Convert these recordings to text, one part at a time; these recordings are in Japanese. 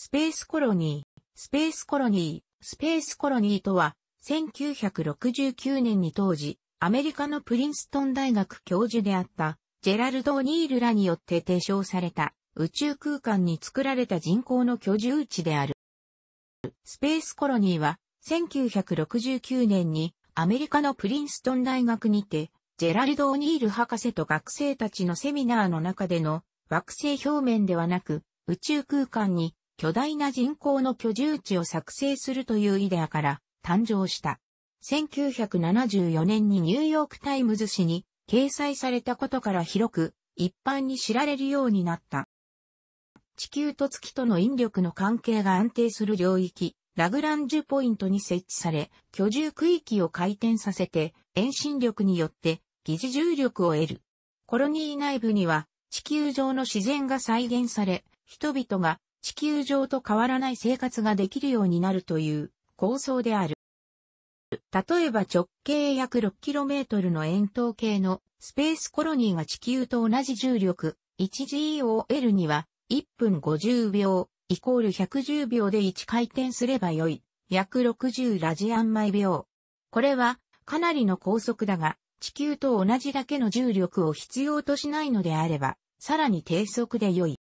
スペースコロニー、スペースコロニー、スペースコロニーとは、1969年に当時、アメリカのプリンストン大学教授であった、ジェラルド・オニールらによって提唱された、宇宙空間に作られた人工の居住地である。スペースコロニーは、1969年に、アメリカのプリンストン大学にて、ジェラルド・オニール博士と学生たちのセミナーの中での、惑星表面ではなく、宇宙空間に巨大な人口の居住地を作成するというイデアから誕生した。1974年にニューヨークタイムズ紙に掲載されたことから広く一般に知られるようになった。地球と月との引力の関係が安定する領域、ラグランジュポイントに設置され、居住区域を回転させて、遠心力によって疑似重力を得る。コロニー内部には地球上の自然が再現され、人々が地球上と変わらない生活ができるようになるという構想である。例えば直径約 6km の円筒形のスペースコロニーが地球と同じ重力 1GOL には1分50秒イコール110秒で1回転すればよい約60ラジアン毎秒。これはかなりの高速だが地球と同じだけの重力を必要としないのであればさらに低速でよい。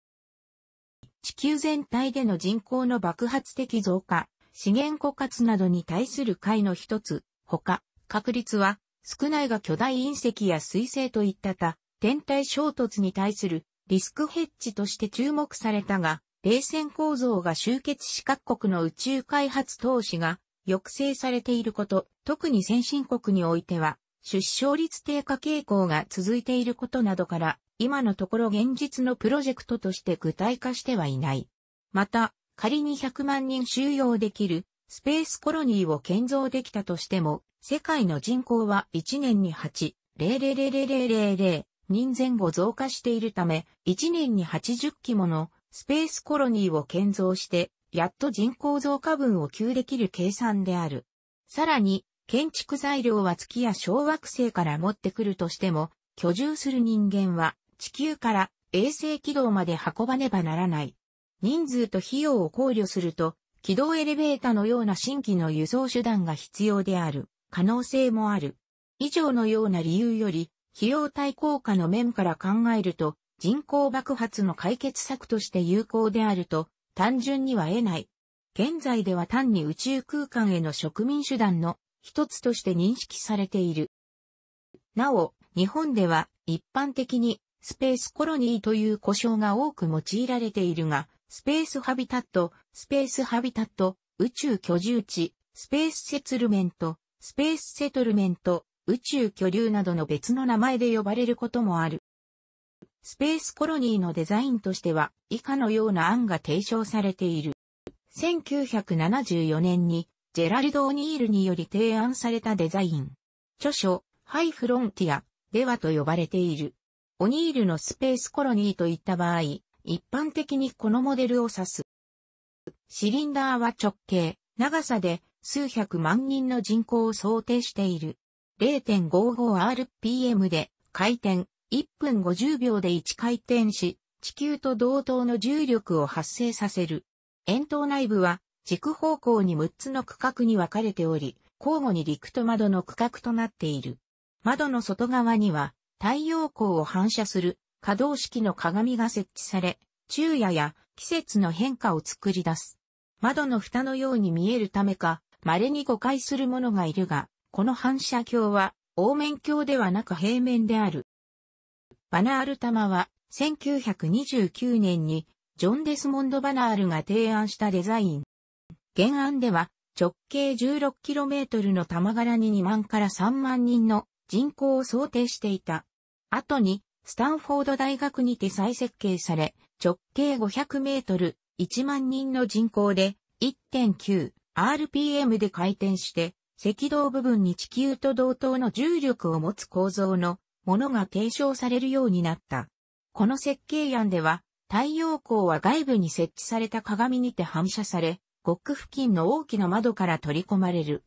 地球全体での人口の爆発的増加、資源枯渇などに対する回の一つ、他、確率は、少ないが巨大隕石や水星といった他、天体衝突に対するリスクヘッジとして注目されたが、冷戦構造が集結し各国の宇宙開発投資が抑制されていること、特に先進国においては、出生率低下傾向が続いていることなどから、今のところ現実のプロジェクトとして具体化してはいない。また、仮に100万人収容できるスペースコロニーを建造できたとしても、世界の人口は1年に8、0 0 0 0 0 0人前後増加しているため、1年に80機ものスペースコロニーを建造して、やっと人口増加分を給できる計算である。さらに、建築材料は月や小惑星から持ってくるとしても、居住する人間は地球から衛星軌道まで運ばねばならない。人数と費用を考慮すると、軌道エレベータのような新規の輸送手段が必要である、可能性もある。以上のような理由より、費用対効果の面から考えると、人口爆発の解決策として有効であると、単純には得ない。現在では単に宇宙空間への植民手段の一つとして認識されている。なお、日本では一般的にスペースコロニーという呼称が多く用いられているが、スペースハビタット、スペースハビタット、宇宙居住地、スペースセツルメント、スペースセトルメント、宇宙居留などの別の名前で呼ばれることもある。スペースコロニーのデザインとしては、以下のような案が提唱されている。1974年に、ジェラルド・オニールにより提案されたデザイン。著書、ハイ・フロンティア、ではと呼ばれている。オニールのスペースコロニーといった場合、一般的にこのモデルを指す。シリンダーは直径、長さで数百万人の人口を想定している。0.55rpm で回転、1分50秒で1回転し、地球と同等の重力を発生させる。円筒内部は軸方向に6つの区画に分かれており、交互に陸と窓の区画となっている。窓の外側には太陽光を反射する可動式の鏡が設置され、昼夜や季節の変化を作り出す。窓の蓋のように見えるためか、稀に誤解する者がいるが、この反射鏡は、凹面鏡ではなく平面である。バナール玉は、1929年に、ジョン・デスモンド・バナールが提案したデザイン。原案では、直径 16km の玉柄に2万から3万人の人口を想定していた。後に、スタンフォード大学にて再設計され、直径500メートル、1万人の人口で、1.9RPM で回転して、赤道部分に地球と同等の重力を持つ構造のものが提唱されるようになった。この設計案では、太陽光は外部に設置された鏡にて反射され、極付近の大きな窓から取り込まれる。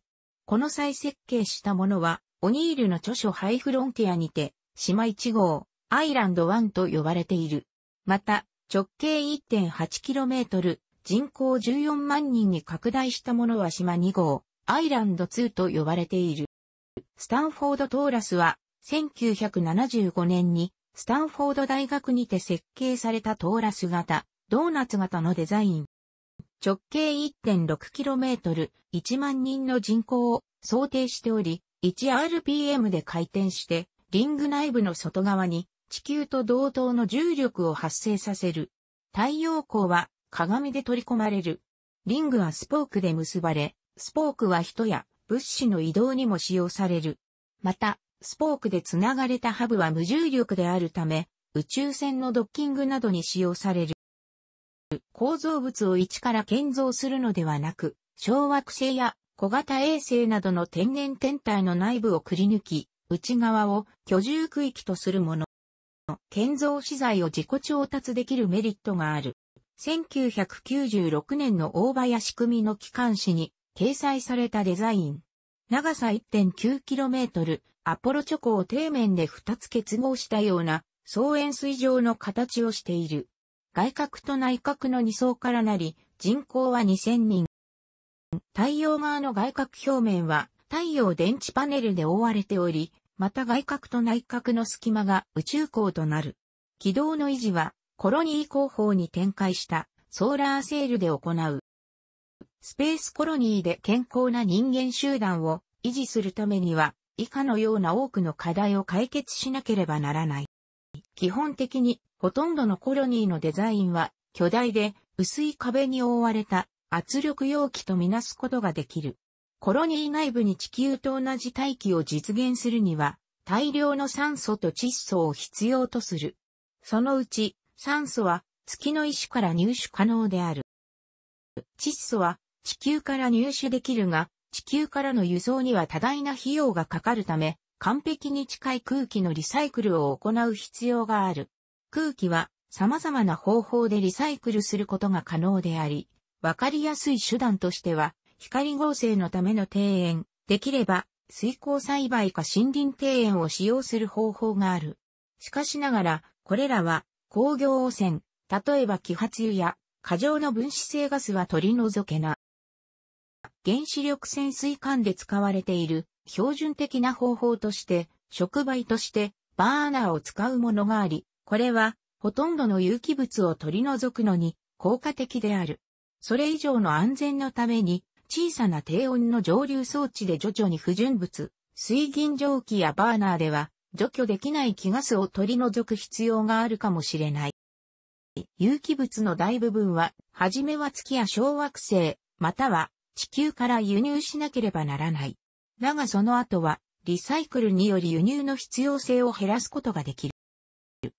この再設計したものは、オニールの著書ハイフロンティアにて、島1号、アイランド1と呼ばれている。また、直径 1.8km、人口14万人に拡大したものは島2号、アイランド2と呼ばれている。スタンフォード・トーラスは、1975年に、スタンフォード大学にて設計されたトーラス型、ドーナツ型のデザイン。直径 1.6km、1万人の人口を想定しており、1rpm で回転して、リング内部の外側に地球と同等の重力を発生させる。太陽光は鏡で取り込まれる。リングはスポークで結ばれ、スポークは人や物資の移動にも使用される。また、スポークで繋がれたハブは無重力であるため、宇宙船のドッキングなどに使用される。構造物を一から建造するのではなく、小惑星や小型衛星などの天然天体の内部をくり抜き、内側を居住区域とするもの。建造資材を自己調達できるメリットがある。1996年の大林組の機関誌に掲載されたデザイン。長さ 1.9km、アポロチョコを底面で2つ結合したような、総円錐状の形をしている。外角と内角の2層からなり、人口は2000人。太陽側の外角表面は太陽電池パネルで覆われており、また外角と内角の隙間が宇宙港となる。軌道の維持はコロニー工法に展開したソーラーセールで行う。スペースコロニーで健康な人間集団を維持するためには以下のような多くの課題を解決しなければならない。基本的にほとんどのコロニーのデザインは巨大で薄い壁に覆われた圧力容器とみなすことができる。コロニー内部に地球と同じ大気を実現するには、大量の酸素と窒素を必要とする。そのうち、酸素は月の石から入手可能である。窒素は地球から入手できるが、地球からの輸送には多大な費用がかかるため、完璧に近い空気のリサイクルを行う必要がある。空気は様々な方法でリサイクルすることが可能であり、わかりやすい手段としては、光合成のための庭園、できれば、水耕栽培か森林庭園を使用する方法がある。しかしながら、これらは工業汚染、例えば揮発油や過剰の分子性ガスは取り除けな。原子力潜水艦で使われている標準的な方法として、触媒としてバーナーを使うものがあり、これはほとんどの有機物を取り除くのに効果的である。それ以上の安全のために、小さな低温の蒸留装置で徐々に不純物、水銀蒸気やバーナーでは除去できない気ガスを取り除く必要があるかもしれない。有機物の大部分は、はじめは月や小惑星、または地球から輸入しなければならない。だがその後は、リサイクルにより輸入の必要性を減らすことができる。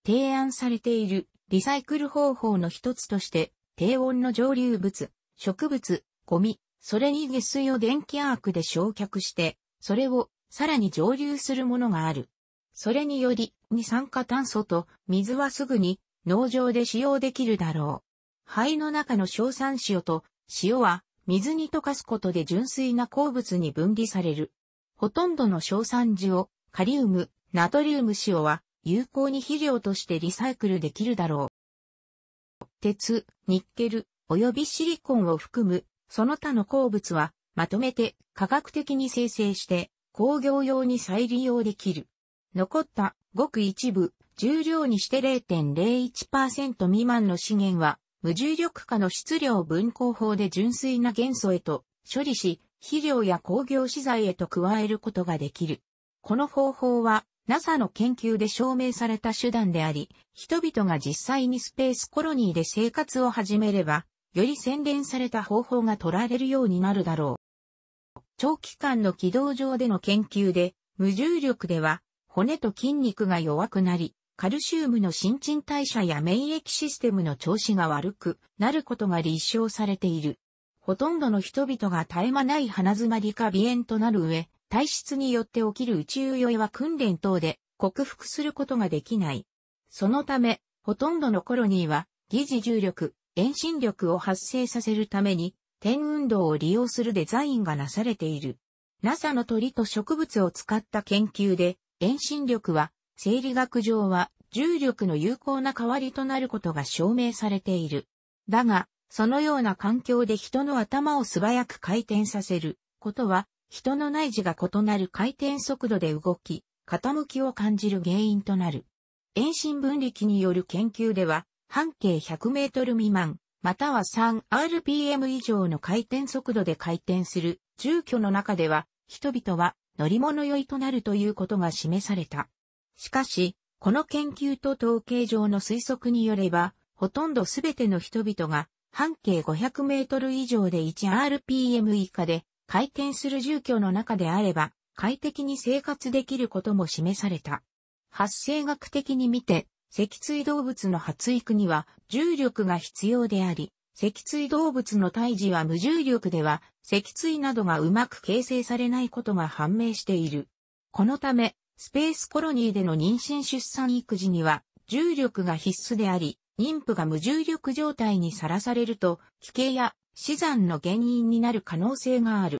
提案されているリサイクル方法の一つとして、低温の蒸留物、植物、ゴミ、それに下水を電気アークで焼却して、それをさらに蒸留するものがある。それにより、二酸化炭素と水はすぐに農場で使用できるだろう。肺の中の硝酸塩と塩は水に溶かすことで純粋な鉱物に分離される。ほとんどの硝酸塩、カリウム、ナトリウム塩は有効に肥料としてリサイクルできるだろう。鉄、ニッケル、及びシリコンを含む、その他の鉱物は、まとめて科学的に生成して、工業用に再利用できる。残ったごく一部、重量にして0.01%未満の資源は、無重力化の質量分光法で純粋な元素へと処理し、肥料や工業資材へと加えることができる。この方法は NASA の研究で証明された手段であり、人々が実際にスペースコロニーで生活を始めれば、より洗練された方法が取られるようになるだろう。長期間の軌道上での研究で、無重力では、骨と筋肉が弱くなり、カルシウムの新陳代謝や免疫システムの調子が悪くなることが立証されている。ほとんどの人々が絶え間ない鼻詰まりか鼻炎となる上、体質によって起きる宇宙酔いは訓練等で克服することができない。そのため、ほとんどのコロニーは、疑似重力、遠心力を発生させるために、点運動を利用するデザインがなされている。NASA の鳥と植物を使った研究で、遠心力は、生理学上は重力の有効な代わりとなることが証明されている。だが、そのような環境で人の頭を素早く回転させることは人の内耳が異なる回転速度で動き、傾きを感じる原因となる。遠心分離器による研究では、半径100メートル未満、または 3rpm 以上の回転速度で回転する住居の中では、人々は乗り物酔いとなるということが示された。しかし、この研究と統計上の推測によれば、ほとんどすべての人々が半径500メートル以上で 1rpm 以下で回転する住居の中であれば、快適に生活できることも示された。発生学的に見て、脊椎動物の発育には重力が必要であり、脊椎動物の胎児は無重力では、脊椎などがうまく形成されないことが判明している。このため、スペースコロニーでの妊娠出産育児には、重力が必須であり、妊婦が無重力状態にさらされると、奇形や死産の原因になる可能性がある。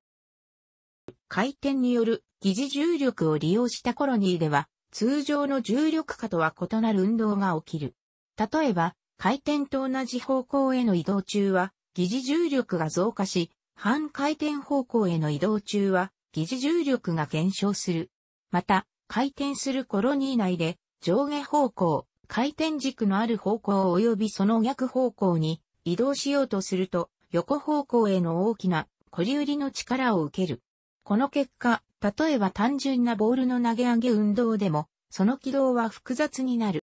回転による疑似重力を利用したコロニーでは、通常の重力下とは異なる運動が起きる。例えば、回転と同じ方向への移動中は、疑似重力が増加し、反回転方向への移動中は、疑似重力が減少する。また、回転するコロニー内で、上下方向、回転軸のある方向及びその逆方向に移動しようとすると、横方向への大きなり流りの力を受ける。この結果、例えば単純なボールの投げ上げ運動でも、その軌道は複雑になる。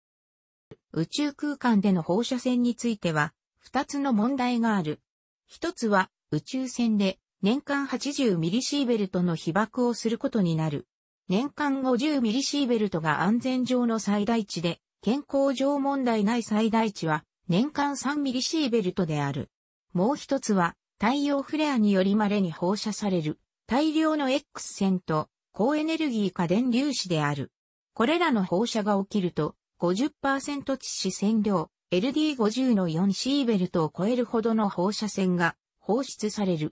宇宙空間での放射線については、二つの問題がある。一つは、宇宙船で年間80ミリシーベルトの被爆をすることになる。年間50ミリシーベルトが安全上の最大値で、健康上問題ない最大値は年間3ミリシーベルトである。もう一つは、太陽フレアにより稀に放射される、大量の X 線と、高エネルギー過電粒子である。これらの放射が起きると、50%致死線量、LD50 の4シーベルトを超えるほどの放射線が放出される。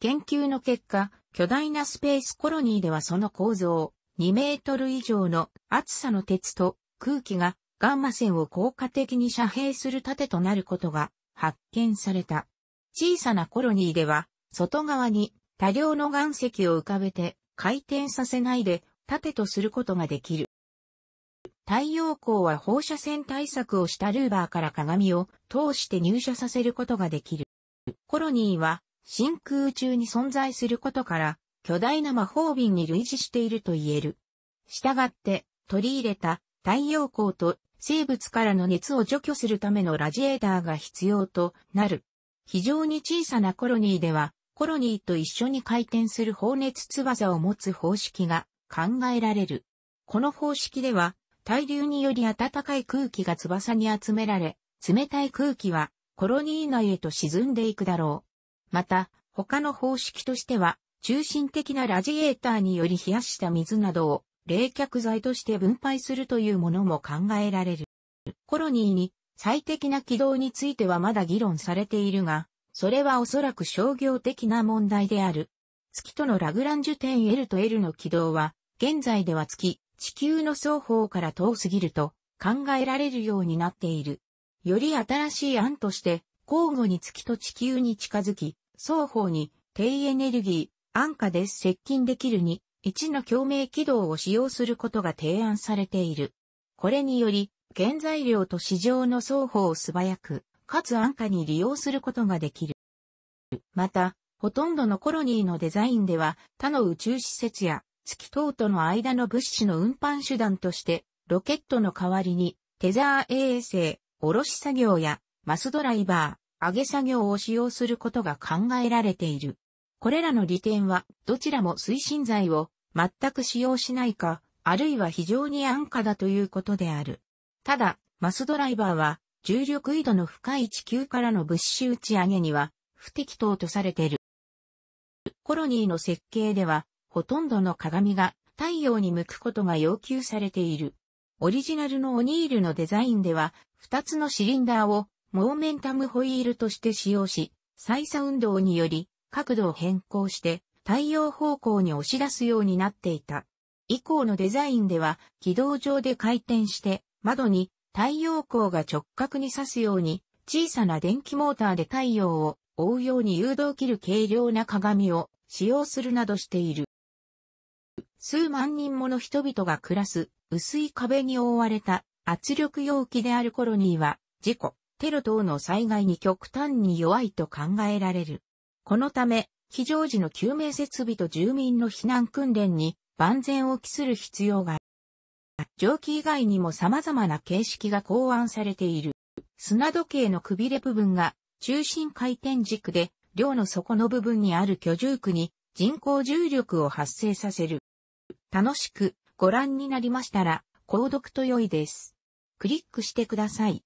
研究の結果、巨大なスペースコロニーではその構造、2メートル以上の厚さの鉄と空気がガンマ線を効果的に遮蔽する盾となることが発見された。小さなコロニーでは、外側に多量の岩石を浮かべて回転させないで盾とすることができる。太陽光は放射線対策をしたルーバーから鏡を通して入射させることができる。コロニーは真空中に存在することから巨大な魔法瓶に類似していると言える。したがって取り入れた太陽光と生物からの熱を除去するためのラジエーターが必要となる。非常に小さなコロニーでは、コロニーと一緒に回転する放熱翼を持つ方式が考えられる。この方式では、対流により暖かい空気が翼に集められ、冷たい空気はコロニー内へと沈んでいくだろう。また、他の方式としては、中心的なラジエーターにより冷やした水などを冷却剤として分配するというものも考えられる。コロニーに最適な軌道についてはまだ議論されているが、それはおそらく商業的な問題である。月とのラグランジュ点 L と L の軌道は、現在では月、地球の双方から遠すぎると考えられるようになっている。より新しい案として、交互に月と地球に近づき、双方に低エネルギー、安価で接近できるに1の共鳴軌道を使用することが提案されている。これにより、原材料と市場の双方を素早く、かつ安価に利用することができる。また、ほとんどのコロニーのデザインでは、他の宇宙施設や月等との間の物資の運搬手段として、ロケットの代わりに、テザー衛星、卸し作業や、マスドライバー、上げ作業を使用することが考えられている。これらの利点は、どちらも推進剤を全く使用しないか、あるいは非常に安価だということである。ただ、マスドライバーは、重力緯度の深い地球からの物資打ち上げには、不適当とされている。コロニーの設計では、ほとんどの鏡が太陽に向くことが要求されている。オリジナルのオニールのデザインでは、2つのシリンダーをモーメンタムホイールとして使用し、再三運動により角度を変更して太陽方向に押し出すようになっていた。以降のデザインでは軌道上で回転して窓に太陽光が直角に刺すように小さな電気モーターで太陽を覆うように誘導切る軽量な鏡を使用するなどしている。数万人もの人々が暮らす薄い壁に覆われた圧力容器であるコロニーは事故、テロ等の災害に極端に弱いと考えられる。このため、非常時の救命設備と住民の避難訓練に万全を期する必要がある。蒸気以外にも様々な形式が考案されている。砂時計のくびれ部分が中心回転軸で量の底の部分にある居住区に人工重力を発生させる。楽しくご覧になりましたら、購読と良いです。クリックしてください。